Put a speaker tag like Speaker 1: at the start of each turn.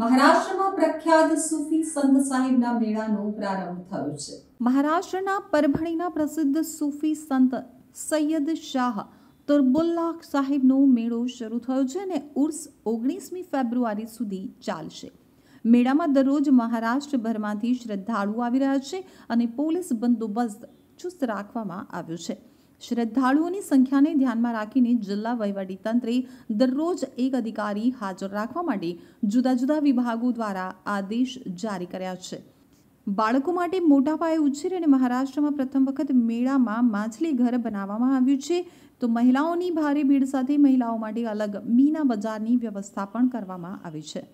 Speaker 1: મહારાષ્ટ્રમાં
Speaker 2: પ્રખ્યાત સૂફી સંત સાહેબના મેળાનો પ્રારંભ થયો છે મહારાષ્ટ્રના પરભણીના પ્રસિદ્ધ સૂફી સંત સૈયદ શાહ તુર્બુલ્લાહ સાહેબનો મેળો શરૂ થયો છે અને ઉર્સ ઓગણીસમી ફેબ્રુઆરી સુધી ચાલશે મેળામાં દરરોજ મહારાષ્ટ્રભરમાંથી શ્રદ્ધાળુઓ આવી રહ્યા છે અને પોલીસ બંદોબસ્ત ચુસ્ત રાખવામાં આવ્યો છે શ્રદ્ધાળુઓની સંખ્યાને ધ્યાનમાં રાખીને જિલ્લા વહીવટીતંત્રે દરરોજ એક અધિકારી હાજર રાખવા માટે જુદા જુદા વિભાગો દ્વારા આદેશ જારી કર્યા છે બાળકો માટે મોટા પાયે ઉછેર અને મહારાષ્ટ્રમાં પ્રથમ વખત મેળામાં માછલી ઘર બનાવવામાં આવ્યું છે તો મહિલાઓની ભારે ભીડ સાથે મહિલાઓ માટે અલગ મીના બજારની વ્યવસ્થા પણ કરવામાં આવી છે